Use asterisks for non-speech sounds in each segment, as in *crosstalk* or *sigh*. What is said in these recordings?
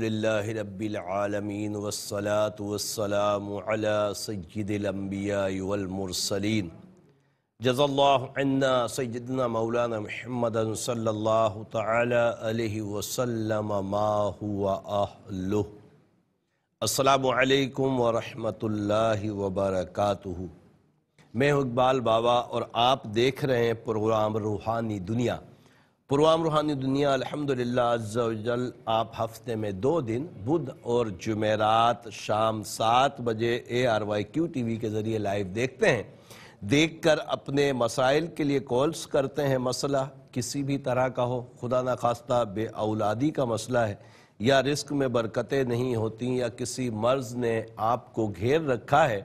لله رب العالمين والصلاة والسلام على سيد الأنبياء والمرسلين جزا الله عنا سيدنا مولانا محمد صلى الله تعالى عليه وسلم ما هو أهله السلام عليكم ورحمة الله وبركاته मैं इकबाल बाबा और आप देख रहे हैं प्रोग्राम रूहानी दुनिया पुरवाम रूहानी दुनिया अलहमदिल्लाजल आप हफ्ते में दो दिन बुध और जुमेरात शाम सात बजे A R Y Q T V के ज़रिए लाइव देखते हैं देख कर अपने मसाइल के लिए कॉल्स करते हैं मसला किसी भी तरह का हो खुदा न खास्ता औलादी का मसला है या रिस्क में बरकतें नहीं होती या किसी मर्ज ने आपको घेर रखा है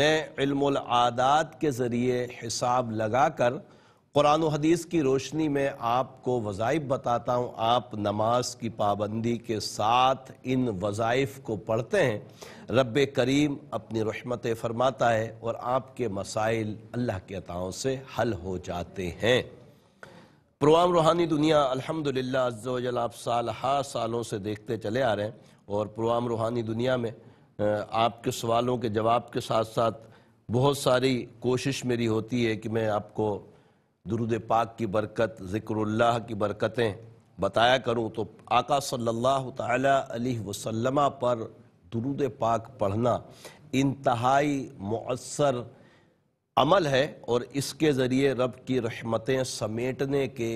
मैं इल्मुल आदात के ज़रिए हिसाब लगा कर कुरान हदीस की रोशनी में आपको वज़ाइफ बताता हूँ आप नमाज की पाबंदी के साथ इन वज़ाइफ को पढ़ते हैं रब करीम अपनी रहमत फरमाता है और आपके मसाइल अल्लाह के अताओं से हल हो जाते हैं प्रोग्राम रूहानी दुनिया अल्हम्दुलिल्लाह जल आप साल हर सालों से देखते चले आ रहे हैं और प्रोग्राम रूहानी दुनिया में आपके सवालों के जवाब के साथ साथ बहुत सारी कोशिश मेरी होती है कि मैं आपको दुरुद पाक की बरकत ज़िक्रल्ला की बरकतें बताया करूँ तो आका सल्लल्लाहु अलैहि वसल्लम पर दुरुद पाक पढ़ना इंतहाई मौसर अमल है और इसके ज़रिए रब की रहमतें समेटने के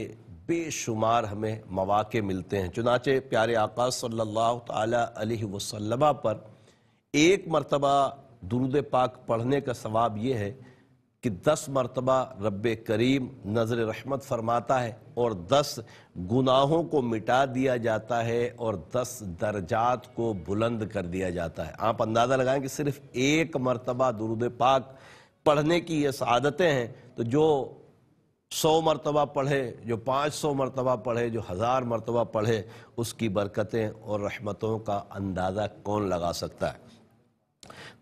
बेशुमार हमें मौाक़े मिलते हैं चुनाचे प्यारे आका सल्लल्लाहु अलैहि वसल्लम पर एक मरतबा दरुद पाक पढ़ने का सवाब ये है कि दस मरतबा रब करीम नज़र रहमत फरमाता है और दस गुनाहों को मिटा दिया जाता है और दस दर्जात को बुलंद कर दिया जाता है आप अंदाज़ा लगाएं कि सिर्फ एक मरतबा दुरुद पाक पढ़ने की ये आदतें हैं तो जो सौ मरतबा पढ़े जो पाँच सौ मरतबा पढ़े जो हज़ार मरतबा पढ़े उसकी बरकतें और रहमतों का अंदाज़ा कौन लगा सकता है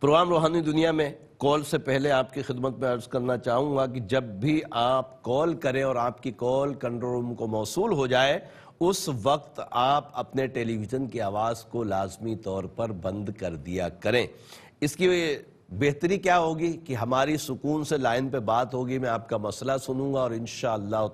प्रोग्राम रूहानी दुनिया में कॉल से पहले आपकी खिदमत में अर्ज करना चाहूँगा कि जब भी आप कॉल करें और आपकी कॉल कंट्रोल रूम को मौसू हो जाए उस वक्त आप अपने टेलीविज़न की आवाज़ को लाजमी तौर पर बंद कर दिया करें इसकी बेहतरी क्या होगी कि हमारी सुकून से लाइन पे बात होगी मैं आपका मसला सुनूंगा और इन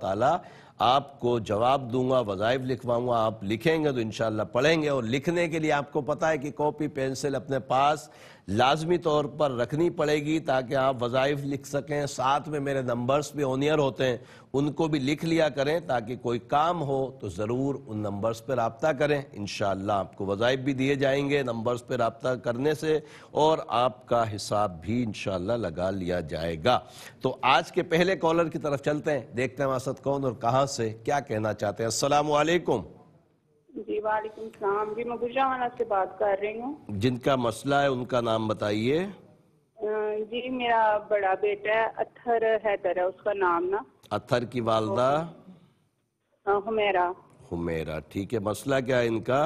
ताला आपको जवाब दूंगा वज़ाइफ लिखवाऊंगा आप लिखेंगे तो इनशाला पढ़ेंगे और लिखने के लिए आपको पता है कि कॉपी पेंसिल अपने पास लाजमी तौर पर रखनी पड़ेगी ताकि आप वज़ाइफ लिख सकें साथ में मेरे नंबर्स भी ऑनियर होते हैं उनको भी लिख लिया करें ताकि कोई काम हो तो ज़रूर उन नंबर्स पर रबता करें इन आपको वज़ाइब भी दिए जाएंगे नंबर्स पर रबता करने से और आपका हिसाब भी इन लगा लिया जाएगा तो आज के पहले कॉलर की तरफ चलते हैं देखते हैं हमारे कौन और कहाँ से क्या कहना चाहते हैं असल जी वाले जी मैं गुजरा से बात कर रही हूँ जिनका मसला है उनका नाम बताइए जी मेरा बड़ा बेटा है अथर हैदर है उसका नाम ना अथर की वालदा हाँ, हुमेरा हुमेरा ठीक है मसला क्या है इनका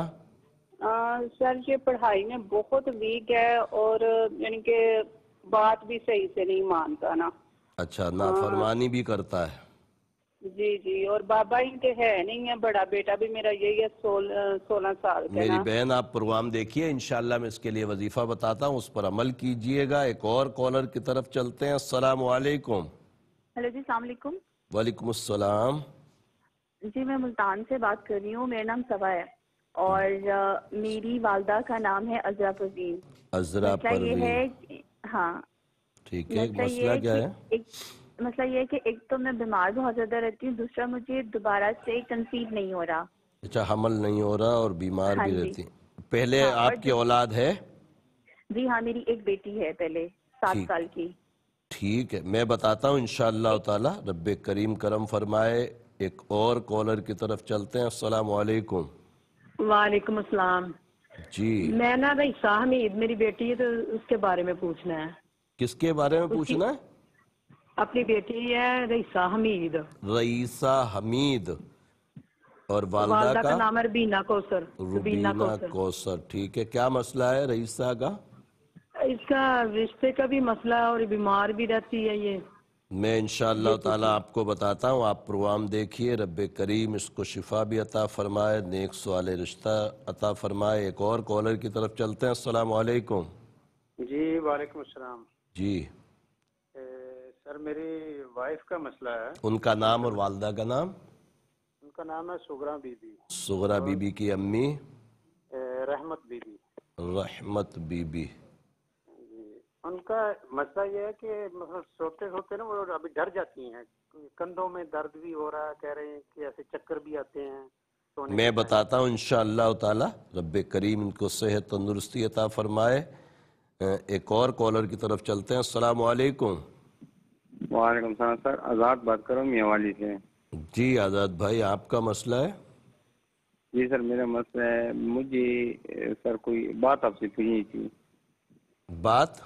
सर ये पढ़ाई में बहुत वीक है और यानी के बात भी सही से नहीं मानता ना अच्छा हाँ। नाफरमानी भी करता है जी जी और बाबा इनके तो है नहीं है बड़ा बेटा भी मेरा यही है सोल, सोलह साल का मेरी बहन आप प्रोग्राम देखिए इनशाला मैं इसके लिए वजीफा बताता हूँ उस पर अमल कीजिएगा एक और कॉलर की तरफ चलते हैं असलम हेलो जी सलामकुम वालेकुम असलम जी मैं मुल्तान से बात कर रही हूँ मेरा नाम सवा है और हम्म। मेरी वालदा का नाम है अजरा परवीन अजरा ये है हाँ ठीक है मसला क्या है मसला मतलब ये है कि एक तो मैं बीमार बहुत ज़्यादा रहती हूँ दूसरा मुझे दोबारा से कंसीव नहीं हो रहा अच्छा हमल नहीं हो रहा और बीमार हाँ भी रहती पहले हाँ, आपकी औलाद है जी हाँ मेरी एक बेटी है पहले सात साल की ठीक है मैं बताता हूँ इन ताला रब करीम करम फरमाए एक और कॉलर की तरफ चलते हैं अस्सलाम वालेकुम वालेकुम अस्सलाम जी मैं ना भाई शाह मेरी बेटी है तो उसके बारे में पूछना है किसके बारे में पूछना है अपनी बेटी है रईसा हमीद रईसा हमीद और तो वालदा, वालदा का, का नाम रुबीना कौसर रुबीना कौसर ठीक है क्या मसला है रईसा का इसका रिश्ते का भी मसला है और बीमार भी रहती है ये मैं इन तो ताला आपको बताता हूँ आप प्रोग्राम देखिए रब करीम इसको शिफा भी अता फरमाए नेक सवाल रिश्ता अता फरमाए एक और कॉलर की तरफ चलते हैं वालेकुम जी वालेकुम जी सर मेरी वाइफ का मसला है उनका नाम और वालदा का नाम उनका नाम है सुगरा बीबी सुगरा बीबी की अम्मी रहमत बीबी रहमत बीबी उनका मसला यह है कि मतलब सोते सोते ना वो अभी डर जाती हैं कंधों में दर्द भी हो रहा है कह रहे हैं कि ऐसे चक्कर भी आते हैं मैं बताता हूँ इन ताला रब करीम इनको सेहत तंदुरुस्ती अता फरमाए एक और कॉलर की तरफ चलते हैं असलकुम वालेकुम सर आज़ाद बात कर रहा हूँ से जी आज़ाद भाई आपका मसला है जी सर मेरा मसला है मुझे सर कोई बात आपसे पूछनी थी बात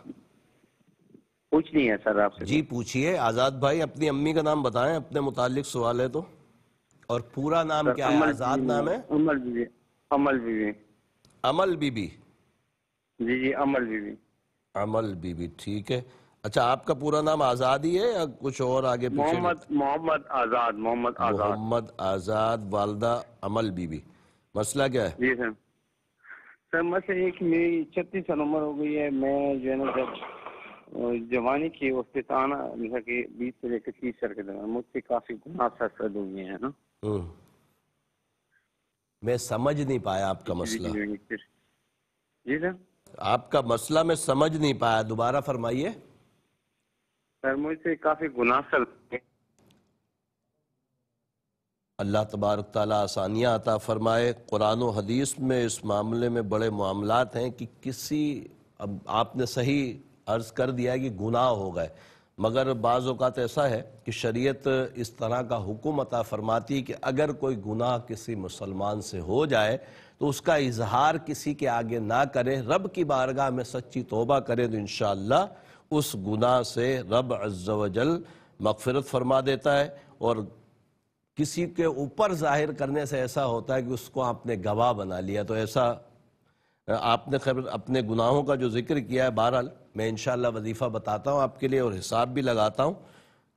पूछनी है सर आपसे जी पूछिए आज़ाद भाई अपनी अम्मी का नाम बताएं अपने मुतालिक सवाल है तो और पूरा नाम सर, क्या है आज़ाद नाम है अमल बीबी अमल बीबी अमल बीबी जी जी अमल बीबी अमल बीबी ठीक है अच्छा आपका पूरा नाम आजाद ही है या कुछ और आगे मोहम्मद मोहम्मद आजाद मोहम्मद आजाद मोहम्मद आजाद वालदा अमल बीबी मसला क्या है जी सर मसला ये कि मेरी छत्तीस साल उम्र हो गई है मैं जो है ना जब जवानी की वक्त आना जैसा की बीस से लेकर तीस साल के दौरान मुझसे काफी गुना सरसद हो गए हैं ना हम्म। मैं समझ नहीं पाया आपका मसला जी सर आपका मसला मैं समझ नहीं पाया दोबारा फरमाइए सर मुझसे काफ़ी गुनाह कर अल्लाह तबारक ताली आसानियाँ अता फ़रमाए कुरान हदीस में इस मामले में बड़े मामला हैं कि किसी अब आपने सही अर्ज़ कर दिया कि गुनाह हो गए मगर बाज़ ऐसा है कि शरीयत इस तरह का हुक्म अता फरमाती है कि अगर कोई गुनाह किसी मुसलमान से हो जाए तो उसका इजहार किसी के आगे ना करे रब की बारगाह में सच्ची तोबा करे तो इन उस गुनाह से रब अज्जल मगफरत फरमा देता है और किसी के ऊपर जाहिर करने से ऐसा होता है कि उसको आपने गवाह बना लिया तो ऐसा आपने खैर अपने गुनाहों का जो जिक्र किया है बहरहाल मैं इन वजीफ़ा बताता हूँ आपके लिए और हिसाब भी लगाता हूँ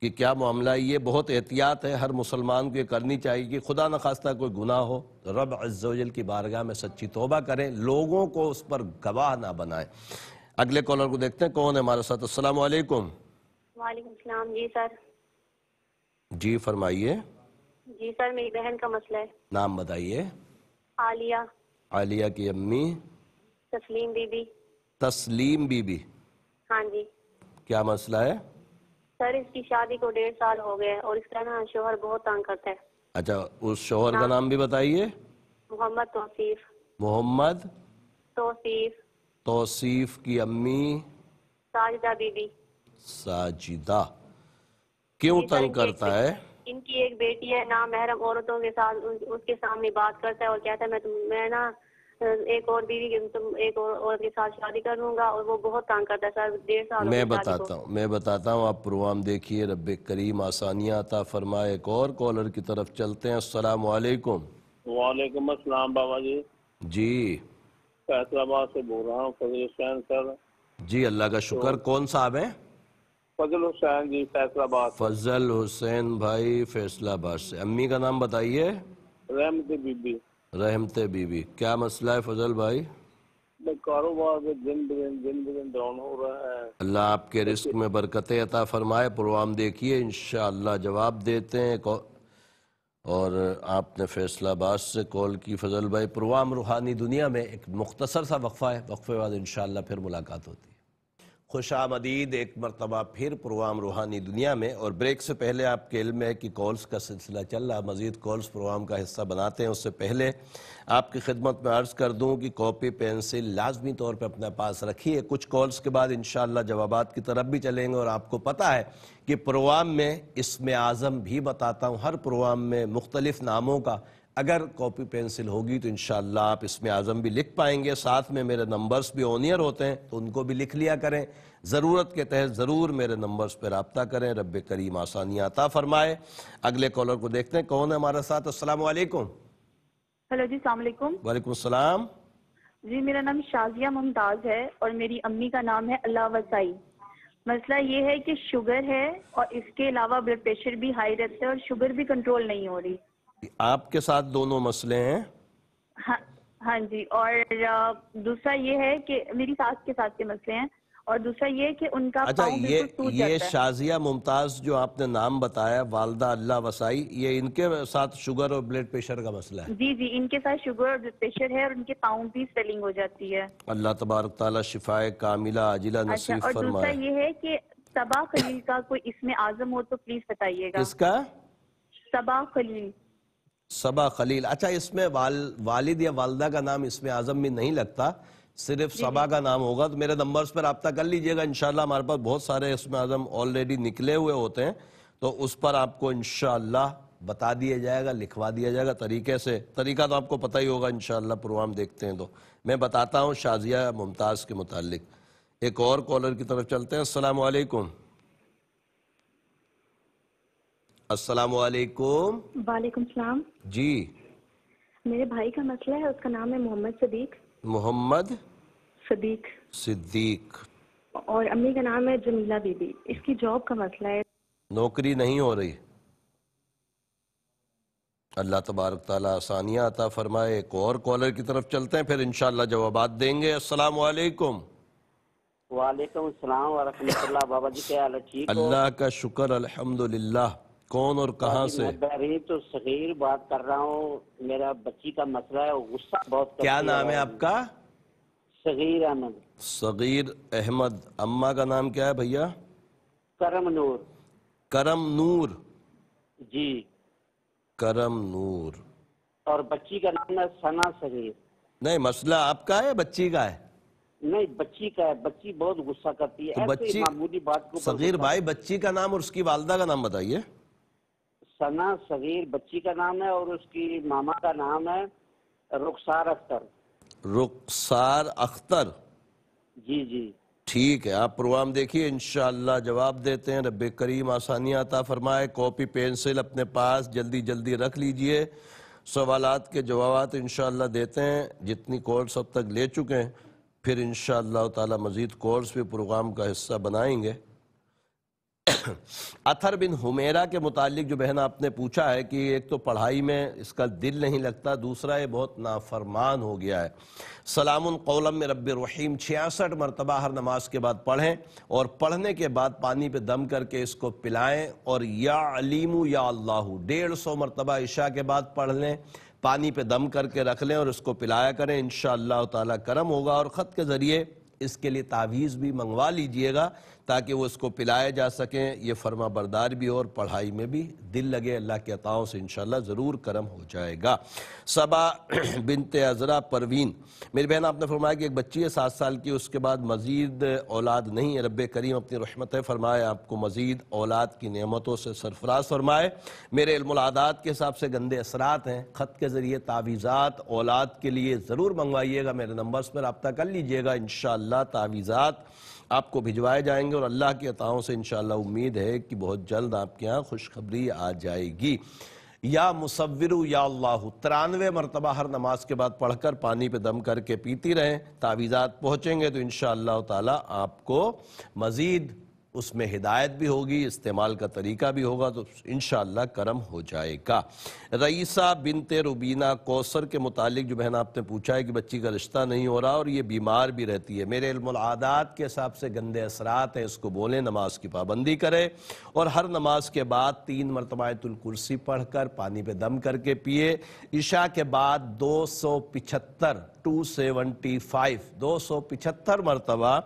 कि क्या मामला ये बहुत एहतियात है हर मुसलमान को ये करनी चाहिए कि खुदा न खास्ता कोई गुनाह हो रब अज्जल की बारगाह में सच्ची तोबा करें लोगों को उस पर गवाह ना बनाएं अगले कॉलर को देखते हैं कौन है हमारे साथ अस्सलाम जी सर जी फरमाइए जी सर मेरी बहन का मसला है नाम बताइए आलिया आलिया की अम्मी तस्लीम बीबी तस्लीम बीबी हाँ जी क्या मसला है सर इसकी शादी को डेढ़ साल हो गए और इसका ना शोहर बहुत तंग करता है अच्छा उस शोहर का हाँ। नाम भी बताइए मोहम्मद तोसीफ मोहम्मद तोसीफ तौसीफ की अम्मी साजिदा बीबी साजिदा क्यों तंग करता है इनकी एक बेटी है ना महरम औरतों के साथ उसके सामने बात करता है और कहता है मैं तुम मैं ना एक और बीवी के तुम एक और औरत के साथ शादी कर लूंगा और वो बहुत तंग करता है सर डेढ़ साल मैं बताता हूँ मैं बताता हूँ आप प्रोग्राम देखिए रब करीम आसानियाँ अता फरमाए एक और कॉलर की तरफ चलते हैं असलम वालेकुम असलम बाबा जी जी फैसलाबाद से बोल रहा हूँ फजल हुसैन सर जी अल्लाह का शुक्र तो, कौन साहब हैं फजल हुसैन जी फैसलाबाद फजल हुसैन भाई फैसलाबाद से अम्मी का नाम बताइए रहमत बीबी रहमते बीबी क्या मसला है फजल भाई कारोबार में दिन दिन दिन दिन डाउन हो रहा है अल्लाह आपके रिस्क में बरकतें अता फरमाए प्रोग्राम देखिए इन जवाब देते हैं और आपने फैसलाबाद से कॉल की फजल भाई प्रवाम रूहानी दुनिया में एक मुख्तसर सा वक्फ़ा है वक्फे बाद इन फिर मुलाकात होती खुश आमदीद एक मरतबा फिर प्रोग्राम रूहानी दुनिया में और ब्रेक से पहले आपके इल्म है कि कॉल्स का सिलसिला चल रहा मजीद कॉल्स प्रोग्राम का हिस्सा बनाते हैं उससे पहले आपकी खिदमत में अर्ज़ कर दूँ कि कॉपी पेंसिल लाजमी तौर पर अपने पास रखिए कुछ कॉल्स के बाद इन जवाबात की तरफ भी चलेंगे और आपको पता है कि प्रोग्राम में इसम आज़म भी बताता हूँ हर प्रोग्राम में मुख्तलिफ़ नामों का अगर कॉपी पेंसिल होगी तो इंशाल्लाह आप इसमें आज़म भी लिख पाएंगे साथ में मेरे नंबर्स भी ऑनियर होते हैं तो उनको भी लिख लिया करें ज़रूरत के तहत ज़रूर मेरे नंबर्स पर रबता करें रब करीम आसानियाँ अता फरमाए अगले कॉलर को देखते हैं कौन है हमारे साथ असलम हेलो जी वालेकुम सलाम जी मेरा नाम शाजिया मुमताज़ है और मेरी अम्मी का नाम है अल्लाह वसाई मसला ये है कि शुगर है और इसके अलावा ब्लड प्रेशर भी हाई रहता है और शुगर भी कंट्रोल नहीं हो रही आपके साथ दोनों मसले हैं हाँ हाँ जी और दूसरा ये है कि मेरी सास के साथ के मसले हैं और दूसरा ये कि उनका अच्छा ये ये शाजिया मुमताज जो आपने नाम बताया वालदा अल्लाह वसाई ये इनके साथ शुगर और ब्लड प्रेशर का मसला है जी जी इनके साथ शुगर और ब्लड प्रेशर है और इनके पाँव भी स्वेलिंग हो जाती है अल्लाह तबारक शिफाए कामिला अजिला अच्छा, नसीब अच्छा, और दूसरा ये है कि सबा खलील का कोई इसमें आजम हो तो प्लीज बताइएगा इसका सबा खलील सबा खलील अच्छा इसमें वाल वालिद या वालदा का नाम इसमें आजम भी नहीं लगता सिर्फ सबा का नाम होगा तो मेरे नंबर्स पर रबता कर लीजिएगा इनशाला हमारे पास बहुत सारे इसमें आजम ऑलरेडी निकले हुए होते हैं तो उस पर आपको इनशाला बता दिया जाएगा लिखवा दिया जाएगा तरीके से तरीका तो आपको पता ही होगा इनशाला प्रोग्राम देखते हैं तो मैं बताता हूँ शाजिया मुमताज़ के मुतालिक एक और कॉलर की तरफ चलते हैं असलकुम असलकुम वालेकुम सलाम जी मेरे भाई का मसला है उसका नाम है मोहम्मद सदीक मोहम्मद सदीक सदीक और अम्मी का नाम है जमीला बीबी इसकी जॉब का मसला है नौकरी नहीं हो रही अल्लाह तबारक ताली आसानियाँ अता फरमाए एक और कॉलर की तरफ चलते हैं फिर इन जवाब देंगे अस्सलाम वालेकुम वालेकुम अस्सलाम बाबा जी क्या हाल है ठीक अल्लाह का शुक्र अल्हम्दुलिल्लाह कौन और कहाँ से मैं तो सगीर बात कर रहा हूँ मेरा बच्ची का मसला है गुस्सा बहुत क्या नाम है आपका सगीर अहमद सगीर अहमद अम्मा का नाम क्या है भैया करम नूर करम नूर जी करम नूर और बच्ची का नाम है सना सगीर नहीं मसला आपका है बच्ची का है नहीं बच्ची का है बच्ची बहुत गुस्सा करती है तो बच्ची मामूली बात को सगीर भाई बच्ची का नाम और उसकी वालदा का नाम बताइए सना सगीर बच्ची का नाम है और उसकी मामा का नाम है रुखसार अख्तर रुखसार अख्तर जी जी ठीक है आप प्रोग्राम देखिए इन जवाब देते हैं रब करीम आसानी आता फरमाए कॉपी पेंसिल अपने पास जल्दी जल्दी रख लीजिए सवाल के जवाब इन देते हैं जितनी कोर्स अब तक ले चुके हैं फिर इन ताला मज़ीद कोर्स भी प्रोग्राम का हिस्सा बनाएंगे *coughs* अथर बिन हुमेरा के मुतालिक जो बहन आपने पूछा है कि एक तो पढ़ाई में इसका दिल नहीं लगता दूसरा ये बहुत नाफरमान हो गया है सलामुन कौलम में रब रहीम छियासठ मरतबा हर नमाज के बाद पढ़ें और पढ़ने के बाद पानी पे दम करके इसको पिलाएं और या अलीमु या अल्लाह डेढ़ सौ मरतबा इशा के बाद पढ़ लें पानी पे दम करके रख लें और इसको पिलाया करें इन ताला करम होगा और ख़त के ज़रिए इसके लिए तावीज़ भी मंगवा लीजिएगा ताकि वो उसको पिलाए जा सकें ये फर्मा बरदार भी और पढ़ाई में भी दिल लगे अल्लाह के अताओं से इन ज़रूर करम हो जाएगा सबा *clears throat* बिनते अजरा परवीन मेरी बहन आपने फरमाया कि एक बच्ची है सात साल की उसके बाद मज़ीद औलाद नहीं रब करीम अपनी रहमत फरमाए आपको मज़ीद औलाद की नियमतों से सरफराज फरमाए मेरे इल्मादात के हिसाब से गंदे असरात हैं ख़त के ज़रिए तावीज़ात औलाद के लिए ज़रूर मंगवाइएगा मेरे नंबर्स पर रबता कर लीजिएगा इन तावीज़ात आपको भिजवाए जाएंगे और अल्लाह की अताओं से इन उम्मीद है कि बहुत जल्द आपके यहाँ खुशखबरी आ जाएगी या मुसविर या अल्लाह तिरानवे मरतबा हर नमाज के बाद पढ़कर पानी पे दम करके पीती रहें तावीज़ात पहुँचेंगे तो इन ताला आपको मज़ीद उसमें हिदायत भी होगी इस्तेमाल का तरीका भी होगा तो इन करम हो जाएगा रईसा बिनते रुबीना कौसर के मुतालिक जो बहन आपने पूछा है कि बच्ची का रिश्ता नहीं हो रहा और ये बीमार भी रहती है मेरे इल्मादात के हिसाब से गंदे असरात हैं इसको बोलें नमाज की पाबंदी करें और हर नमाज के बाद तीन मरतबायतुलकुर्सी पढ़ कर पानी पर दम करके पिए ईशा के बाद दो सौ पिछहत्तर टू सेवेंटी फाइव दो सौ पिछहत्तर मरतबा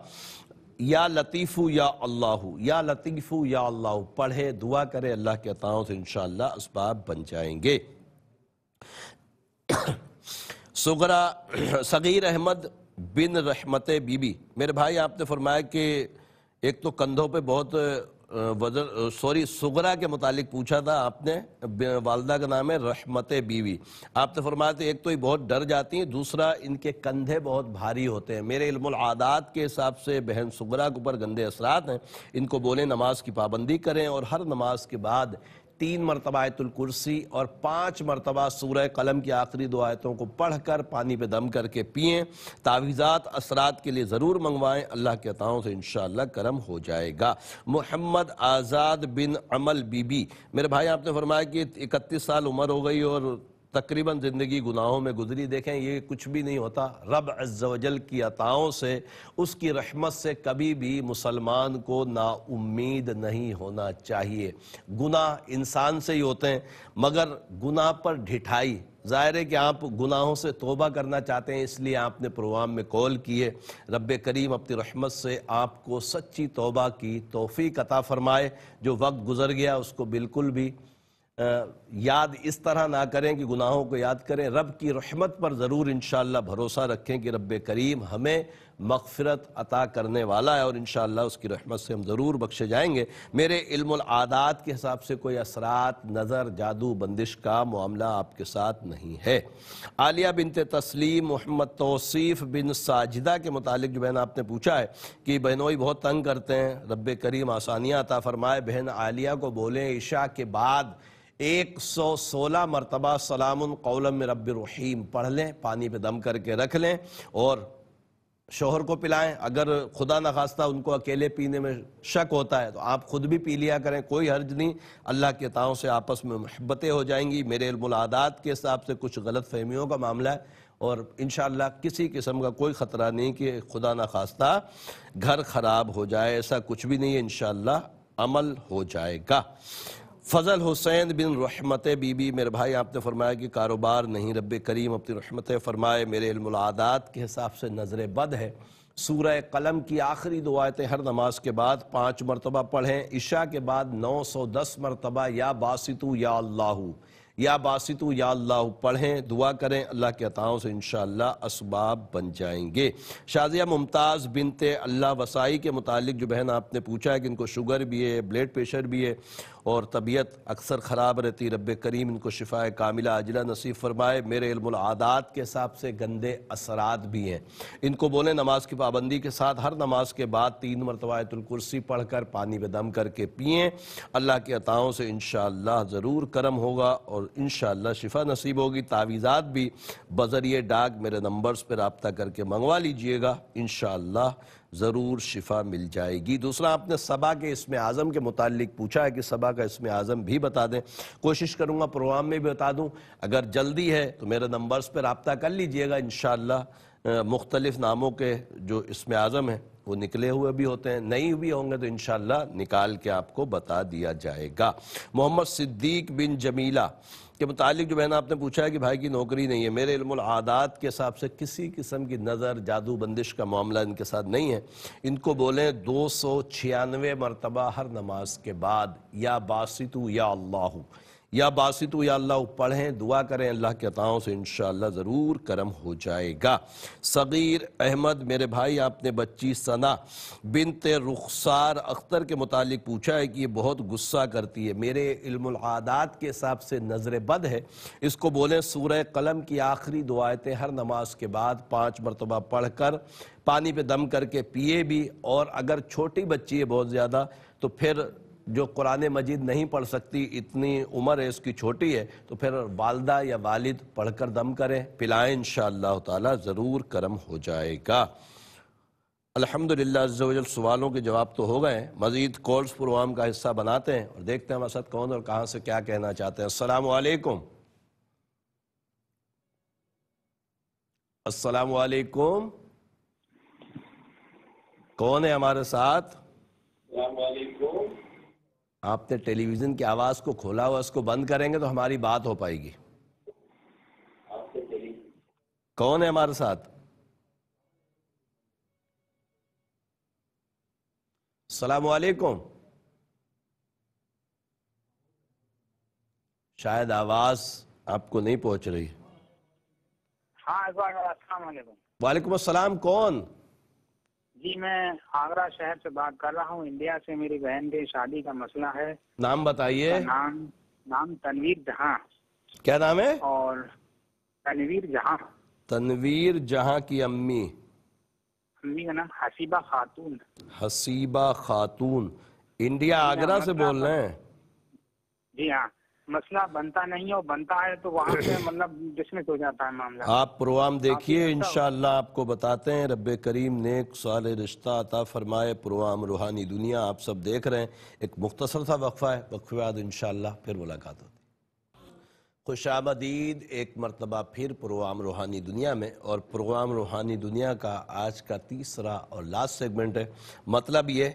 या लतीफ़ू या अल्लाह या लतीफ़ू या अल्लाह पढ़े दुआ करे अल्लाह के अताओं से इनशा इसबाब बन जाएंगे *coughs* सगरा *coughs* सगीर अहमद बिन रहमत बीबी मेरे भाई आपने फरमाया कि एक तो कंधों पे बहुत वजन सॉरी सुगरा के मुतालिक पूछा था आपने वालदा का नाम है रहमत बीवी आप तो थे एक तो ये बहुत डर जाती हैं दूसरा इनके कंधे बहुत भारी होते हैं मेरे इल्मादात के हिसाब से बहन सुगरा के ऊपर गंदे असरात हैं इनको बोले नमाज की पाबंदी करें और हर नमाज के बाद तीन मरतबा आयतुलकुर्सी और पाँच मरतबा सूर कलम की आखिरी दो आयतों को पढ़ कर पानी पर दम करके पिएँ तावीज़ात असरात के लिए ज़रूर मंगवाएँ अल्लाह के अताओं से इन करम हो जाएगा मोहम्मद आज़ाद बिन अमल बीबी मेरे भाई आपने फरमाया कि इकतीस साल उम्र हो गई और तकरीबन ज़िंदगी गुनाहों में गुजरी देखें ये कुछ भी नहीं होता रब अज़्ज़वजल की अताओं से उसकी रहमत से कभी भी मुसलमान को उम्मीद नहीं होना चाहिए गुनाह इंसान से ही होते हैं मगर गुनाह पर ढिठाई ज़ाहिर है कि आप गुनाहों से तोबा करना चाहते हैं इसलिए आपने प्रोग्राम में कॉल किए रब करीम अपनी रहमत से आपको सच्ची तोबा की तोफ़ी कता फ़रमाए जो वक्त गुजर गया उसको बिल्कुल भी याद इस तरह ना करें कि गुनाहों को याद करें रब की रहमत पर ज़रूर इन भरोसा रखें कि रब करीम हमें मगफरत अता करने वाला है और इन उसकी रहमत से हम ज़रूर बख्शे जाएंगे मेरे आदात के हिसाब से कोई असरात नज़र जादू बंदिश का मामला आपके साथ नहीं है आलिया बिन तस्लीम मोहम्मद तोसीफ़ बिन साजिदा के मुतालिक जो बहन आपने पूछा है कि बहनोई बहुत तंग करते हैं रब करीम आसानियाँ अता फ़रमाए बहन आलिया को बोलें ईशा के बाद एक सौ सोलह मरतबा सलाम कौलम रब रहीम पढ़ लें पानी पे दम करके रख लें और शोहर को पिलाएं अगर खुदा न उनको अकेले पीने में शक होता है तो आप ख़ुद भी पी लिया करें कोई हर्ज नहीं अल्लाह के ताओं से आपस में महब्बतें हो जाएंगी मेरे मुलादात के हिसाब से कुछ गलत फहमियों का मामला है और इन किसी किस्म का कोई ख़तरा नहीं कि खुदा न घर ख़राब हो जाए ऐसा कुछ भी नहीं है इन अमल हो जाएगा फजल हुसैन बिन रहमत बीबी मेरे भाई आपने फरमाया कि कारोबार नहीं रब करीम अपनी रहमत फरमाए मेरे इल्मलादात के हिसाब से नज़र बद है सूरह कलम की आखिरी दुआतें हर नमाज के बाद पाँच मरतबा पढ़ें इशा के बाद नौ सौ दस मरतबा या बासितु या अल्लाहू या बासितु या अल्लाह पढ़ें दुआ करें अल्लाह के अताओं से इन इसबाब बन जाएंगे शाजिया मुमताज़ बिनते अल्लाह वसाई के मुतालिक जो बहन आपने पूछा है कि इनको शुगर भी है ब्लड प्रेशर भी है और तबीयत अक्सर ख़राब रहती रब करीम इनको शिफाए कामिला अजला नसीब फरमाए मेरे आदात के हिसाब से गंदे असरात भी हैं इनको बोले नमाज की पाबंदी के साथ हर नमाज के बाद तीन मरतबायतुलकुर्सी पढ़ कर पानी में दम करके पिए अल्लाह के अताओं से इन ज़रूर करम होगा और इन शिफा नसीब होगी तावीज़ात भी बजरिए डाक मेरे नंबर्स पर रबता करके मंगवा लीजिएगा इन ज़रूर शिफा मिल जाएगी दूसरा आपने सबा के इसम आज़म के मुतालिक पूछा है कि सबा का इसम आज़म भी बता दें कोशिश करूँगा प्रोग्राम में भी बता दूँ अगर जल्दी है तो मेरे नंबर्स पर रबता कर लीजिएगा इन मुख्तलिफ़ नामों के जो इसम आज़म हैं वो निकले हुए भी होते हैं नहीं भी होंगे तो इन निकाल के आपको बता दिया जाएगा मोहम्मद सिद्दीक बिन जमीला के मुतालिक जो मैंने आपने पूछा है कि भाई की नौकरी नहीं है मेरे आदात के हिसाब से किसी किस्म की नज़र जादू बंदिश का मामला इनके साथ नहीं है इनको बोलें दो सौ छियानवे मरतबा हर नमाज के बाद या बासितु या अल्लाह या बासित या अल्लाह पढ़ें दुआ करें अल्लाह के अताओं से इन ज़रूर करम हो जाएगा सग़ीर अहमद मेरे भाई आपने बच्ची सना बिनत रुखसार अख्तर के मुतालिक पूछा है कि ये बहुत गुस्सा करती है मेरे इल्मादात के हिसाब से नज़र बद है इसको बोलें सूर्य कलम की आखिरी दुआतें हर नमाज के बाद पाँच मरतबा पढ़ कर पानी पर दम करके पिए भी और अगर छोटी बच्ची है बहुत ज़्यादा तो फिर जो कुरान मजीद नहीं पढ़ सकती इतनी उम्र है उसकी छोटी है तो फिर वालदा या वालिद पढ़कर दम करें पिलाएं इन ताला ज़रूर करम हो जाएगा अलहमदिल्ला सवालों के जवाब तो हो गए मज़ीद कोर्स प्रोग्राम का हिस्सा बनाते हैं और देखते हैं हमारे साथ कौन और कहाँ से क्या कहना चाहते हैं असलकुम असलकुम कौन है हमारे साथ आपने टेलीविजन की आवाज को खोला हुआ उसको बंद करेंगे तो हमारी बात हो पाएगी कौन है हमारे साथ सलामकुम शायद आवाज आपको नहीं पहुंच रही हाँ वालेकुम असलम कौन जी मैं आगरा शहर से बात कर रहा हूँ इंडिया से मेरी बहन की शादी का मसला है नाम बताइए नाम नाम तनवीर जहाँ क्या नाम है और तनवीर जहाँ तनवीर जहाँ की अम्मी अम्मी का नाम हसीबा खातून हसीबा खातून इंडिया आगरा से बोल रहे हैं जी हाँ मसला बनता नहीं है और बनता है तो वहाँ से *laughs* मतलब डिसमिस हो जाता है मामला आप प्रोग्राम देखिए तो- इनशाला आपको बताते हैं रब करीम ने साल रिश्ता अता फरमाए प्रोग्राम रूहानी दुनिया आप सब देख रहे हैं एक मुख्तसर सा वक्फा है वक्फे बाद इन फिर मुलाकात होती खुश आमदीद एक मरतबा फिर प्रोग्राम रूहानी दुनिया में और प्रोग्राम रूहानी दुनिया का आज का तीसरा और लास्ट सेगमेंट है मतलब ये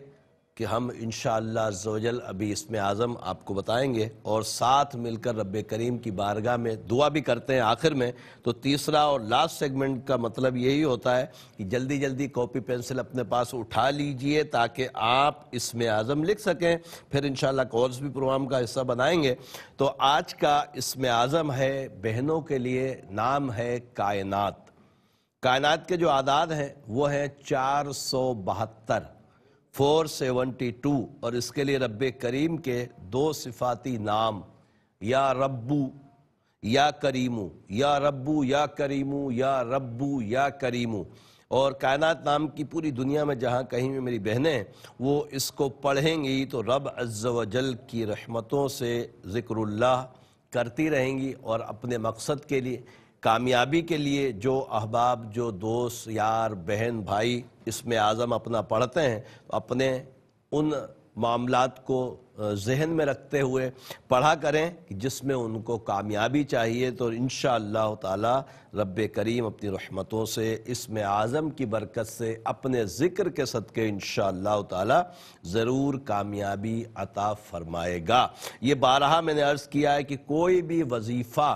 कि हम इन शोजल अभी इसमें आज़म आपको बताएंगे और साथ मिलकर रब करीम की बारगाह में दुआ भी करते हैं आखिर में तो तीसरा और लास्ट सेगमेंट का मतलब यही होता है कि जल्दी जल्दी कॉपी पेंसिल अपने पास उठा लीजिए ताकि आप इसमें आज़म लिख सकें फिर इन कोर्स भी प्रोग्राम का हिस्सा बनाएंगे तो आज का इसमें आज़म है बहनों के लिए नाम है कायनात कायनात के जो आदाद हैं वो हैं चार सौ बहत्तर 472 और इसके लिए रब करीम के दो सिफाती नाम या रब्बू या करीमू या रब्बू या करीमू या रब्बू या करीमू और कायनात नाम की पूरी दुनिया में जहाँ कहीं भी मेरी बहनें वो इसको पढ़ेंगी तो रब वजल की रहमतों से ज़िक्रुल्लाह करती रहेंगी और अपने मकसद के लिए कामयाबी के लिए जो अहबाब जो दोस्त यार बहन भाई इसमें आज़म अपना पढ़ते हैं तो अपने उन मामलात को जहन में रखते हुए पढ़ा करें कि जिसमें उनको कामयाबी चाहिए तो इन शाह रब करीम अपनी रहमतों से इसमें आज़म की बरकत से अपने ज़िक्र के सदक़े इन शाह ज़रूर कामयाबी अता फ़रमाएगा ये बारहा मैंने अर्ज़ किया है कि कोई भी वजीफ़ा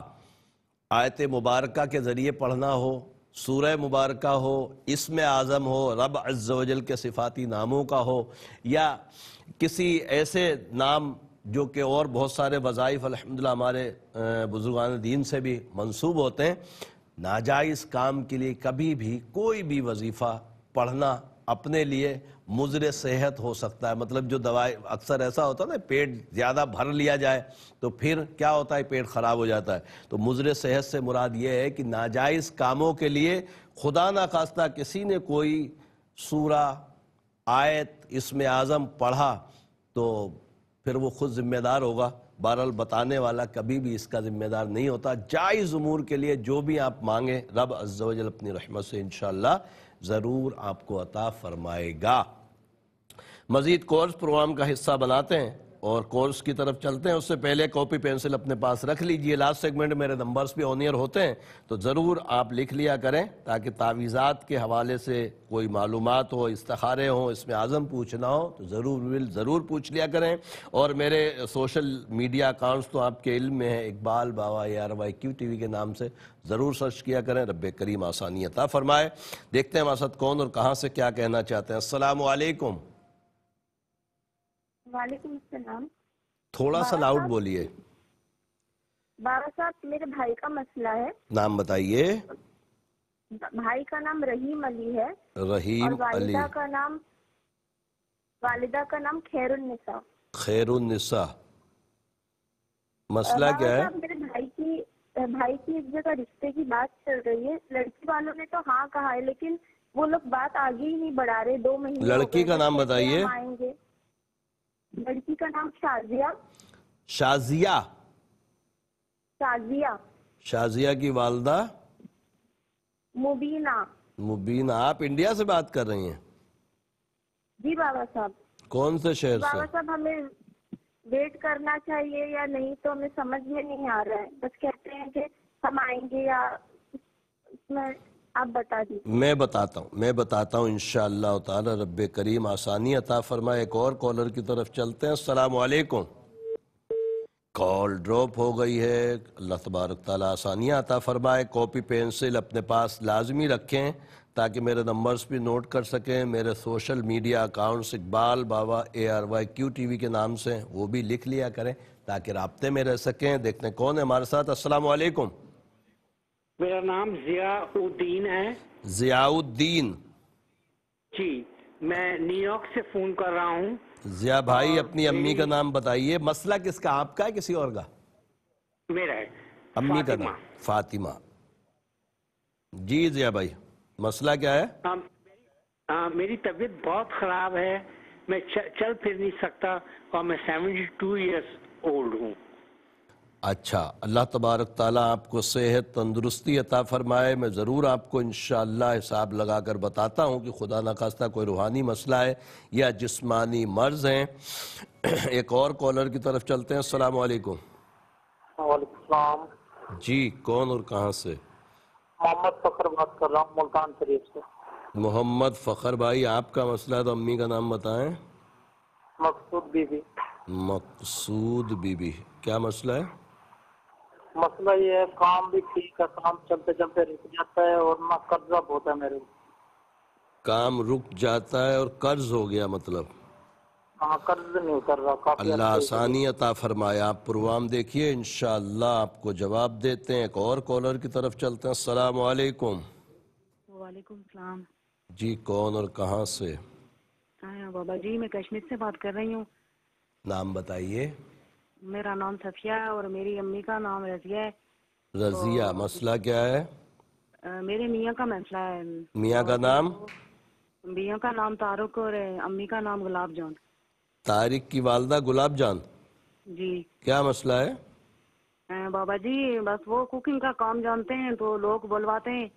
आयत मुबारक के ज़रिए पढ़ना हो सूर्य मुबारक हो इसम आज़म हो रब अज्जल के सिफाती नामों का हो या किसी ऐसे नाम जो कि और बहुत सारे वज़ाइफ अलहमदिल्ला हमारे बुजुर्गान दीन से भी मंसूब होते हैं नाजायज़ काम के लिए कभी भी कोई भी वजीफ़ा पढ़ना अपने लिए मुजर सेहत हो सकता है मतलब जो दवाई अक्सर ऐसा होता है ना पेट ज़्यादा भर लिया जाए तो फिर क्या होता है पेट ख़राब हो जाता है तो मुजर सेहत से मुराद ये है कि नाजायज़ कामों के लिए खुदा ना खास्ता किसी ने कोई सूरा आयत इसमें आज़म पढ़ा तो फिर वो खुद ज़िम्मेदार होगा बहरल बताने वाला कभी भी इसका ज़िम्मेदार नहीं होता जायज़ उमूर के लिए जो भी आप मांगें रब अज्जल अपनी रहमत से इन ज़रूर आपको अता फरमाएगा मज़ीद कोर्स प्रोग्राम का हिस्सा बनाते हैं और कोर्स की तरफ चलते हैं उससे पहले कॉपी पेंसिल अपने पास रख लीजिए लास्ट सेगमेंट मेरे नंबर्स भी ऑनियर होते हैं तो ज़रूर आप लिख लिया करें ताकि तावीज़ात के हवाले से कोई मालूम हो इसतारे हों इसमें आज़म पूछना हो तो ज़रूर ज़रूर पूछ लिया करें और मेरे सोशल मीडिया अकाउंट्स तो आपके इल्म में है इकबाल बाबा यार वाई क्यू टी वी के नाम से ज़रूर सर्च किया करें रब करीम आसानी अता फरमाए देखते हैं हमारे साथ कौन और कहाँ से क्या कहना चाहते हैं असलकम वालेकुम थोड़ा सा लाउड बोलिए बाबा साहब मेरे भाई का मसला है नाम बताइए भाई का नाम रहीम अली है रहीम और अली का नाम वालिदा का नाम खैरुनिसा खैरुनिसा मसला क्या है मेरे भाई की भाई की एक जगह रिश्ते की बात चल रही है लड़की वालों ने तो हाँ कहा है लेकिन वो लोग बात आगे ही नहीं बढ़ा रहे दो महीने लड़की का नाम बताइए आएंगे लड़की का नाम शाजिया शाजिया शाजिया शाजिया की वालदा मुबीना मुबीना आप इंडिया से बात कर रही हैं जी बाबा साहब कौन से शहर बाबा से बाबा साहब हमें वेट करना चाहिए या नहीं तो हमें समझ में नहीं आ रहा है बस कहते हैं कि हम आएंगे या आप बता दीजिए मैं बताता हूँ मैं बताता हूँ इनशाला रब करीम आसानी अता फरमाए एक और कॉलर की तरफ चलते हैं असलकुम कॉल ड्रॉप हो गई है अल्लाह तबारक ताली आसानियाँ अता फरमाए कॉपी पेंसिल अपने पास लाजमी रखें ताकि मेरे नंबर्स भी नोट कर सकें मेरे social media accounts Iqbal Baba A R Y Q T V के नाम से वो भी लिख लिया करें ताकि रबते में रह सकें देखते कौन है हमारे साथ असलकुम मेरा नाम जियाउद्दीन है जियाउद्दीन जी मैं न्यूयॉर्क से फोन कर रहा हूँ जिया भाई हाँ, अपनी अम्मी का नाम बताइए मसला किसका आपका है किसी और का मेरा है अम्मी का नाम फातिमा जी जिया भाई मसला क्या है आ, हाँ, आ, हाँ, मेरी तबीयत बहुत खराब है मैं चल फिर नहीं सकता और मैं सेवेंटी टू ईयर्स ओल्ड हूँ अच्छा अल्लाह तबारक ताली आपको सेहत तंदुरुस्ती अता फरमाए मैं ज़रूर आपको इन हिसाब लगा कर बताता हूँ कि खुदा खास्ता कोई रूहानी मसला है या जिस्मानी मर्ज हैं *clears throat* एक और कॉलर की तरफ चलते हैं असलकुम जी कौन और कहाँ से मोहम्मद फखर बात कर रहा हूँ मुल्तान शरीफ से मोहम्मद फखर भाई आपका मसला तो अम्मी का नाम बताएं मकसूद बीबी मकसूद बीबी क्या मसला है मसला ये है काम भी ठीक है काम चलते चलते रुक जाता है और ना कर्जा होता है मेरे काम रुक जाता है और कर्ज हो गया मतलब हाँ, अल्लाह अच्छा आसानी अता फरमाया आप प्रोग्राम देखिए इन आपको जवाब देते हैं एक और कॉलर की तरफ चलते हैं अस्सलाम वालेकुम वालेकुम सलाम जी कौन और कहां से बाबा जी मैं कश्मीर से बात कर रही हूँ नाम बताइए मेरा नाम सफिया है और मेरी अम्मी का नाम रजिया है रजिया तो, मसला क्या है मेरे मियाँ का मसला है मियाँ का नाम मियाँ का नाम तारुक और अम्मी का नाम गुलाब जान तारिक की वालदा गुलाब जान जी क्या मसला है बाबा जी बस वो कुकिंग का काम जानते हैं तो लोग बुलवाते हैं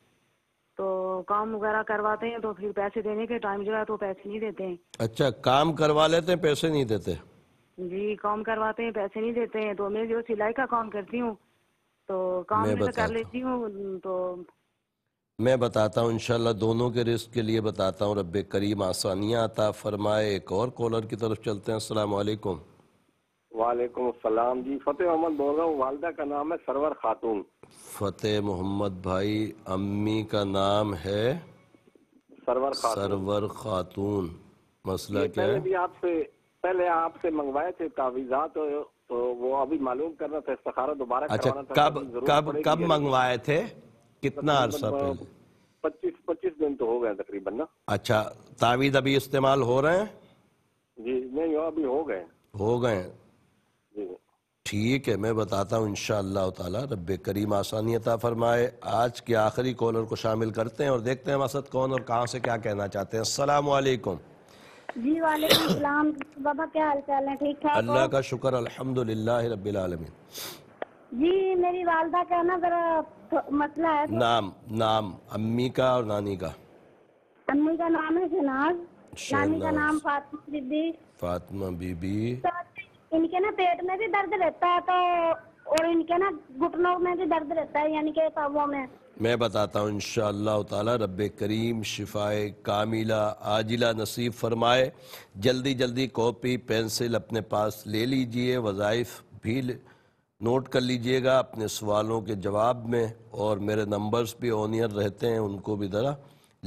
तो काम वगैरह करवाते हैं तो फिर पैसे देने के टाइम जो है तो पैसे नहीं देते हैं अच्छा काम करवा लेते हैं पैसे नहीं देते जी काम करवाते हैं पैसे नहीं देते हैं तो मैं जो सिलाई का काम करती हूँ तो काम मैं तो कर लेती हूँ तो मैं बताता हूँ इंशाल्लाह दोनों के रिस्क के लिए बताता हूँ रब करीम आसानियाँ आता फरमाए एक और कॉलर की तरफ चलते हैं अस्सलाम वालेकुम वालेकुम सलाम जी फतेह मोहम्मद बोल रहा हूँ वालदा का नाम है सरवर खातून फतेह मोहम्मद भाई अम्मी का नाम है सरवर खातून सरवर खातून मसला क्या है भी आपसे पहले आपसे मंगवाए थे तावीजात तो वो अभी मालूम करना था इस्तारा दोबारा अच्छा कब कब कब मंगवाए थे कितना अरसा पहले पच्चीस पच्चीस दिन तो हो गए तकरीबन ना अच्छा तावीज अभी इस्तेमाल हो रहे हैं जी नहीं अभी हो गए हो गए ठीक है मैं बताता हूँ इन ताला रब करीम आसानी अता फरमाए आज के आखिरी कॉलर को शामिल करते हैं और देखते हैं मसद कौन और कहाँ से क्या कहना चाहते हैं असलकम जी वाले बाबा क्या हाल चाल है ठीक ठाक अल्लाह का शुक्र अल्हम्दुलिल्लाह रब्बिल आलमीन जी मेरी वालदा का ना जरा मसला है नाम नाम अम्मी का और नानी का अम्मी का नाम है शनाज नानी का नाम फातिमा बीबी फातिमा बीबी तो इनके ना पेट में भी दर्द रहता है तो और इनके ना घुटनों में भी दर्द रहता है यानी के पावों में मैं बताता हूँ इन ताला रब करीम शिफाए कामिला आजिला नसीब फरमाए जल्दी जल्दी कॉपी पेंसिल अपने पास ले लीजिए वज़ाइफ भी नोट कर लीजिएगा अपने सवालों के जवाब में और मेरे नंबर्स भी ऑनियर रहते हैं उनको भी ज़रा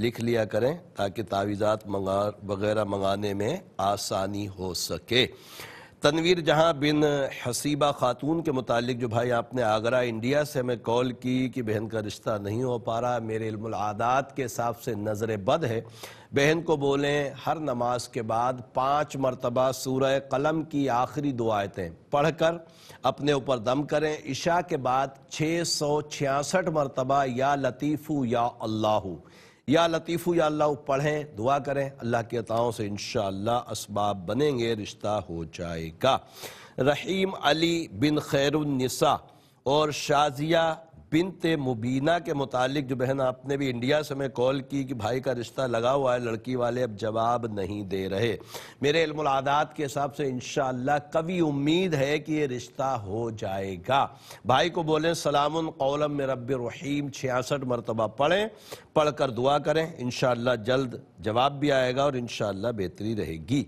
लिख लिया करें ताकि तावीज़ात मंगा वगैरह मंगाने में आसानी हो सके तनवीर जहां बिन हसीबा खातून के मुतालिक जो भाई आपने आगरा इंडिया से हमें कॉल की कि बहन का रिश्ता नहीं हो पा रहा मेरे आदात के हिसाब से नज़र बद है बहन को बोलें हर नमाज के बाद पाँच मरतबा सूरह कलम की आखिरी दो आयतें पढ़ कर अपने ऊपर दम करें इशा के बाद छः सौ छियासठ मरतबा या लतीफ़ू या अल्लाहू या लतीफ़ु या अल्लाह पढ़ें दुआ करें अल्लाह की अताओं से इन शसबाब बनेंगे रिश्ता हो जाएगा रहीम अली बिन खैरनसा और शाजिया बिनत मुबीना के मुतालिक जो बहन आपने भी इंडिया से मैं कॉल की कि भाई का रिश्ता लगा हुआ है लड़की वाले अब जवाब नहीं दे रहे मेरे आदात के हिसाब से इन कभी उम्मीद है कि ये रिश्ता हो जाएगा भाई को बोलें सलाम कौलम में रब रहीम छियासठ मरतबा पढ़ें पढ़ कर दुआ करें इन जल्द जवाब भी आएगा और इन बेहतरी रहेगी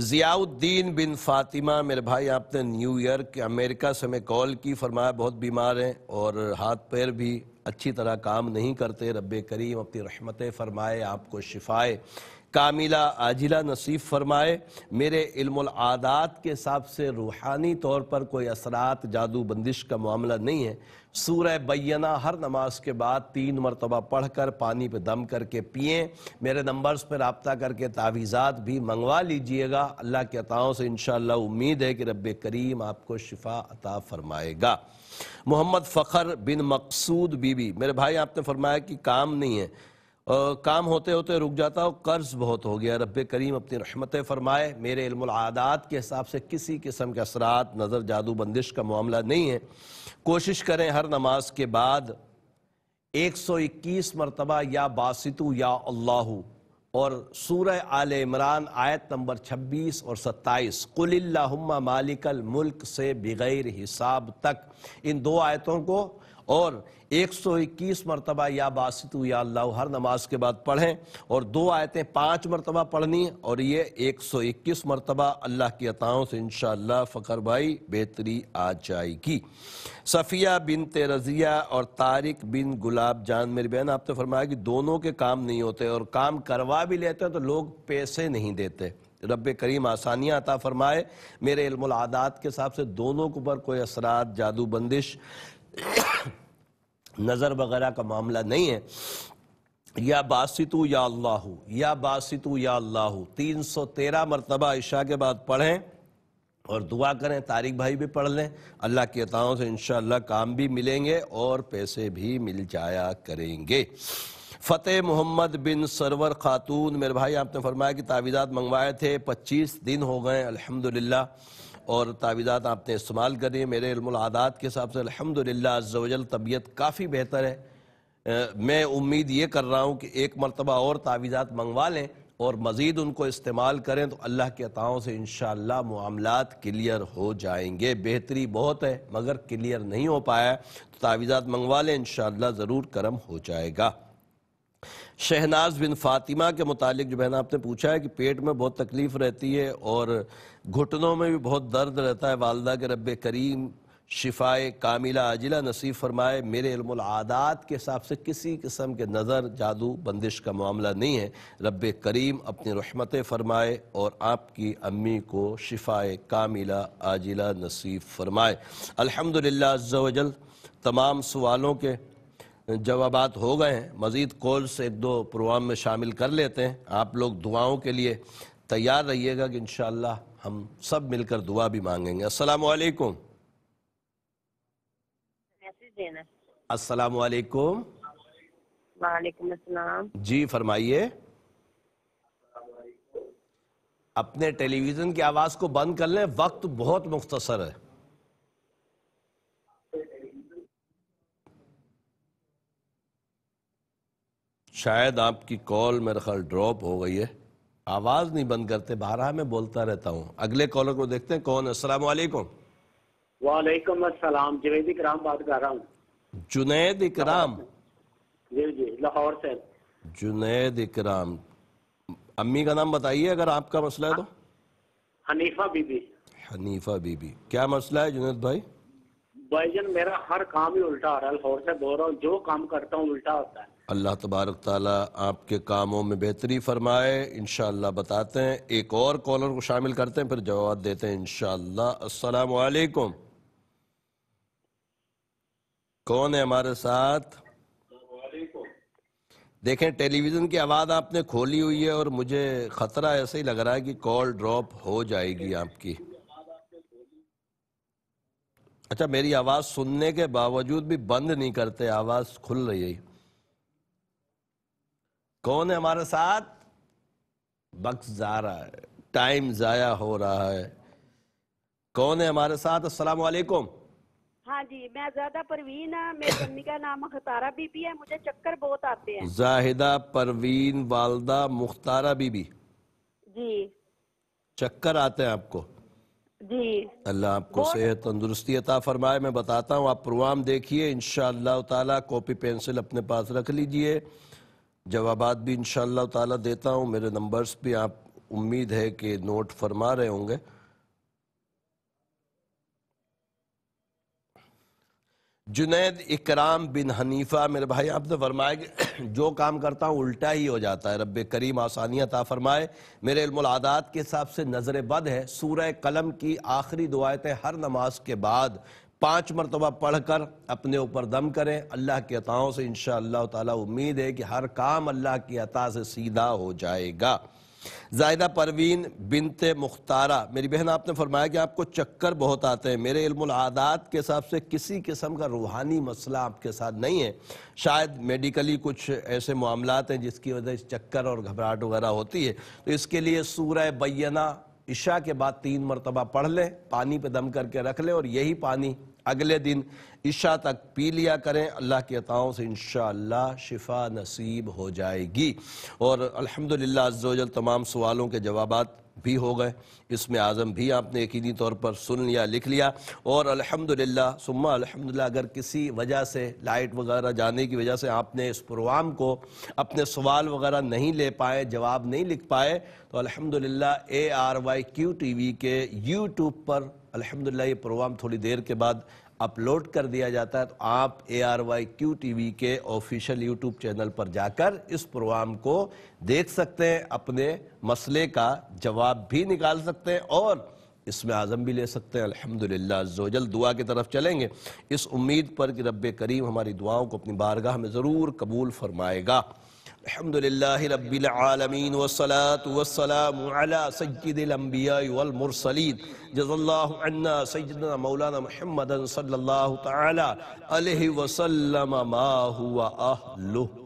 जियाउद्दीन बिन फातिमा मेरे भाई आपने न्यू ईयर के अमेरिका से हमें कॉल की फरमाया बहुत बीमार हैं और हाथ पैर भी अच्छी तरह काम नहीं करते रब करीम अपनी रहमतें फरमाए आपको शिफाए कामिला आजिला नसीब फरमाए मेरे इल्मादात के हिसाब से रूहानी तौर पर कोई असरात जादू बंदिश का मामला नहीं है सूरह बैना हर नमाज के बाद तीन मरतबा पढ़ कर पानी पर दम करके पिए मेरे नंबर्स पर रबता करके तावीज़ात भी मंगवा लीजिएगा अल्लाह के अताओं से इन उम्मीद है कि रब करीम आपको शिफा अता फरमाएगा मोहम्मद फ़खर बिन मकसूद बीबी मेरे भाई आपने फरमाया कि काम नहीं है काम होते होते रुक जाता हो कर्ज बहुत हो गया रब करीम अपनी रहमत फरमाए मेरे इल्मादात के हिसाब से किसी किस्म के असरात नज़र जादू बंदिश का मामला नहीं है कोशिश करें हर नमाज के बाद 121 मरतबा या बासितु या अल्लाह और सूरह आल इमरान आयत नंबर 26 और 27 कुल्ला मालिकल मुल्क से बगैर हिसाब तक इन दो आयतों को और एक सौ इक्कीस मरतबा या बासित या अल्लाह हर नमाज के बाद पढ़ें और दो आयतें पाँच मरतबा पढ़नी और ये एक सौ इक्कीस मरतबा अल्लाह की अताओं से इन फ़कर भाई बेहतरी आ जाएगी सफ़िया बिन तेरजिया और तारिक बिन गुलाब जान मेरी बहन आपने तो फरमाया कि दोनों के काम नहीं होते और काम करवा भी लेते हैं तो लोग पैसे नहीं देते रब करीम आसानियाँ अता फ़रमाए मेरे इल्मादात के हिसाब से दोनों के ऊपर कोई असरात जादू बंदिश नज़र वगैरह का मामला नहीं है या बासितु या अल्लाह या बासितु या अल्लाह तीन सौ तेरह मरतबा इशा के बाद पढ़ें और दुआ करें तारिक भाई भी पढ़ लें अल्लाह की अताओं से इन काम भी मिलेंगे और पैसे भी मिल जाया करेंगे फ़तेह मोहम्मद बिन सरवर खातून मेरे भाई आपने फरमाया कि तावीज़ात मंगवाए थे पच्चीस दिन हो गए अल्हम्दुलिल्लाह और तावीज़ात आपने इस्तेमाल करी मेरे इल्मादात के हिसाब से अलहमदिल्ला अज्जल तबीयत काफ़ी बेहतर है मैं उम्मीद ये कर रहा हूँ कि एक मरतबा और तावीज़ात मंगवा लें और मज़ीद उनको इस्तेमाल करें तो अल्लाह के अताओं से इन मामलात क्लियर हो जाएंगे बेहतरी बहुत है मगर क्लियर नहीं हो पाया तो तावीज़ात मंगवा लें इन ज़रूर करम हो जाएगा शहनाज बिन फातिमा के मुतालिक जो बहन आपने पूछा है कि पेट में बहुत तकलीफ रहती है और घुटनों में भी बहुत दर्द रहता है वालदा के रब करीम शिफाए कामिला आजिला नसीब फरमाए मेरे आदात के हिसाब से किसी किस्म के नज़र जादू बंदिश का मामला नहीं है रब करीम अपनी रहमत फरमाए और आपकी अम्मी को शिफाए कामिला आजिला नसीब फरमाए अल्हम्दुलिल्लाह अज़्ज़ा तमाम सवालों के जवाब हो गए हैं मज़ीद कोल्स एक दो प्रोग्राम में शामिल कर लेते हैं आप लोग दुआओं के लिए तैयार रहिएगा कि इन हम सब मिलकर दुआ भी मांगेंगे असल असलकुम जी फरमाइए अपने टेलीविज़न की आवाज़ को बंद कर लें वक्त बहुत मुख्तसर है शायद आपकी कॉल मेरे ख्याल ड्रॉप हो गई है आवाज़ नहीं बंद करते बारह में बोलता रहता हूँ अगले कॉलर को देखते हैं कौन असल वालेकुम असलम जुनेद इकराम बात कर रहा हूँ जुनेद इकराम जी जी लाहौर से जुनेद इकराम अम्मी का नाम बताइए अगर आपका मसला है तो हनीफा बीबी हनीफा बीबी क्या मसला है जुनेद भाई भाई जन मेरा हर काम ही उल्टा आ रहा है लाहौर से बोल रहा हूँ जो काम करता हूँ उल्टा होता है अल्लाह तबारक ताली आपके कामों में बेहतरी फरमाए इन बताते हैं एक और कॉलर को शामिल करते हैं फिर जवाब देते हैं इन कौन है हमारे साथ देखें टेलीविज़न की आवाज़ आपने खोली हुई है और मुझे ख़तरा ऐसे ही लग रहा है कि कॉल ड्रॉप हो जाएगी आपकी अच्छा मेरी आवाज़ सुनने के बावजूद भी बंद नहीं करते आवाज़ खुल रही है कौन है हमारे साथ वक्त जा रहा है टाइम जाया हो रहा है कौन है हमारे साथ अस्सलाम वालेकुम हाँ जी मैं ज्यादा परवीन हाँ, मेरी मम्मी का नाम मुख्तारा बीबी है मुझे चक्कर बहुत आते हैं जाहिदा परवीन वालदा मुख्तारा बीबी जी चक्कर आते हैं आपको जी अल्लाह आपको सेहत तंदुरुस्ती अता फरमाए मैं बताता हूँ आप प्रोग्राम देखिए इनशा ताला कॉपी पेंसिल अपने पास रख लीजिए जवाब भी इन ताला देता हूँ मेरे नंबर्स भी आप उम्मीद है कि नोट फरमा रहे होंगे जुनेद इकराम बिन हनीफा मेरे भाई आपने फरमाए *coughs* जो काम करता हूँ उल्टा ही हो जाता है रब करीम आसानियत ता फरमाए मेरे इल्मादात के हिसाब से नज़र बद है सूर कलम की आखिरी दुआएतें हर नमाज के बाद पाँच मरतबा पढ़ कर अपने ऊपर दम करें अल्लाह की अताओं से इन ताला उम्मीद है कि हर काम अल्लाह की अता से सीधा हो जाएगा जायदा परवीन बिनते मुख्तारा मेरी बहन आपने फरमाया कि आपको चक्कर बहुत आते हैं मेरे इल्मादात के हिसाब से किसी किस्म का रूहानी मसला आपके साथ नहीं है शायद मेडिकली कुछ ऐसे मामलात हैं जिसकी वजह से चक्कर और घबराहट वगैरह होती है तो इसके लिए सूरह बैना इशा के बाद तीन मरतबा पढ़ लें पानी पे दम करके रख लें और यही पानी अगले दिन इशा तक पी लिया करें अल्लाह की अताओं से इन शिफा नसीब हो जाएगी और अल्हम्दुलिल्लाह अज्जोजल तमाम सवालों के जवाब भी हो गए इसमें आज़म भी आपने यकीनी तौर पर सुन लिया लिख लिया और अल्हम्दुलिल्लाह सुम्मा अल्हम्दुलिल्लाह अगर किसी वजह से लाइट वगैरह जाने की वजह से आपने इस प्रोग्राम को अपने सवाल वगैरह नहीं ले पाए जवाब नहीं लिख पाए तो अल्हम्दुलिल्लाह A R Y Q T V के यूट्यूब पर अल्हम्दुलिल्लाह ये प्रोग्राम थोड़ी देर के बाद अपलोड कर दिया जाता है तो आप A R Y Q T V के ऑफिशियल यूट्यूब चैनल पर जाकर इस प्रोग्राम को देख सकते हैं अपने मसले का जवाब भी निकाल सकते हैं और इसमें आज़म भी ले सकते हैं अल्हम्दुलिल्लाह जोजल दुआ की तरफ चलेंगे इस उम्मीद पर कि रब करीम हमारी दुआओं को अपनी बारगाह में ज़रूर कबूल फरमाएगा अल्हम्दुलिल्लाहिरब्बिलआलमीन वस्सलातु वस्सलामु अला सय्यिदिल अंबिया वल मुरसलीन जज़ल्लाहु अन्ना सय्यदना मौलाना मुहम्मदन सल्लल्लाहु तआला अलैहि वसल्लम मा हुवा अहलुहु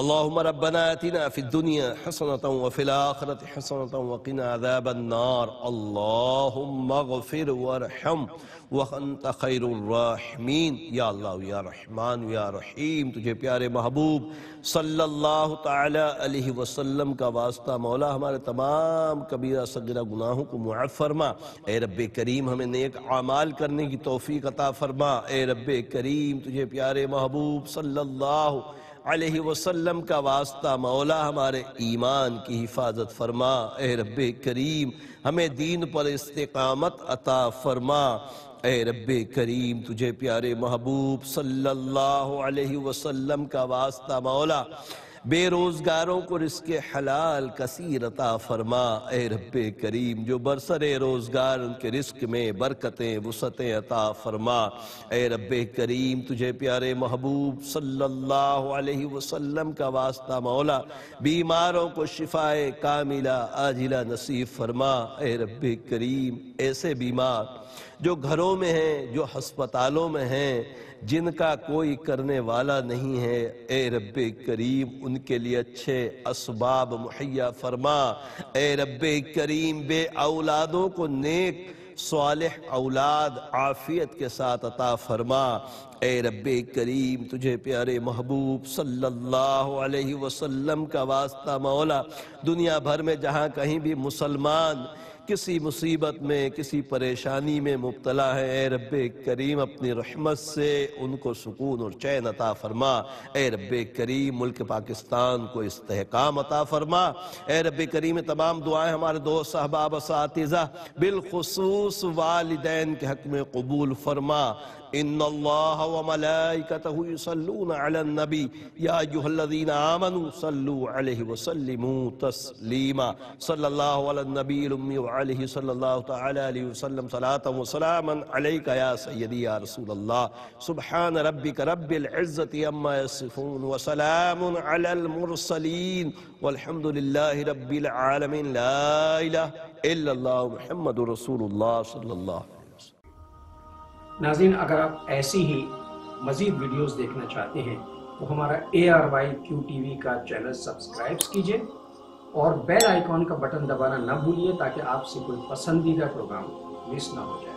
اللهم ربنا في الدنيا अल्लाम وفي तिना फ़िदुनिया وقنا عذاب النار اللهم اغفر وارحم وانت خير الراحمين يا الله يا रहमान يا رحيم तुझे प्यारे महबूब सल्लल्लाहु तआला अलैहि वसल्लम का वास्ता मौला हमारे तमाम कबीरा सगीरा गुनाहों को मुआफ़ फरमा ए रब्बे करीम हमें नेक आमाल करने की तौफीक अता फरमा ए रब्बे करीम तुझे प्यारे महबूब सल्लल्लाहु वसल्लम का वास्ता मौला हमारे ईमान की हिफाजत फरमा ए रब करीम हमें दीन पर इस्तकामत अता फरमा ए रब करीम तुझे प्यारे महबूब सल्लल्लाहु अलैहि वसल्लम का वास्ता मौला बेरोजगारों को इसके हलाल कसीर अता फरमा ए रब करीम जो बरसर रोजगार उनके रिस्क में बरकतें वसतें अता फरमा ए रब करीम तुझे प्यारे महबूब सल्लल्लाहु अलैहि वसल्लम का वास्ता मौला बीमारों को शिफाए कामिला आजिला नसीब फरमा ए रब करीम ऐसे बीमार जो घरों में हैं जो हस्पतालों में हैं जिनका कोई करने वाला नहीं है ए रब करीम उनके लिए अच्छे इसबाब मुहैया फरमा ए रब करीम बे औलादों को नेक साल औलाद आफियत के साथ अता फरमा ए रब करीम तुझे प्यारे महबूब सल्लल्लाहु अलैहि वसल्लम का वास्ता मौला दुनिया भर में जहाँ कहीं भी मुसलमान किसी मुसीबत में किसी परेशानी में मुबतला है ए रब करीम अपनी रहमत से उनको सुकून और चैन अता फरमा ए रब करीम मुल्क पाकिस्तान को इस्तेकाम अता फरमा ए रब करीम तमाम दुआएं हमारे दोस्त सहबाब सातिज़ा बिलखसूस वालदेन के हक में कबूल फरमा इन अल्लाह व मलाइकतहु यसल्लून अलन नबी या अय्युहल्लज़ीना आमनू सल्लू अलैहि व सल्लिमू तस्लीमा सल्लल्लाहु अलल नबील उम्मी व अलैहि सल्लल्लाहु तआला अलैहि वसल्लम सलातन व सलामन अलैक या सय्यदी या रसूलल्लाह सुब्हान रब्बिक रब्बिल इज्जति अम्मा यसिफून व सलामुन अलल मुरसलीन वल्हम्दुलिल्लाहि रब्बिल आलमीन ला इलाहा इल्लल्लाह मुहम्मदुर रसूलुल्लाह सल्लल्लाहु नाजिन अगर आप ऐसी ही मज़ीद वीडियोस देखना चाहते हैं तो हमारा A R Y Q T V का चैनल सब्सक्राइब कीजिए और बेल आइकॉन का बटन दबाना ना भूलिए ताकि आपसे कोई पसंदीदा प्रोग्राम मिस ना हो जाए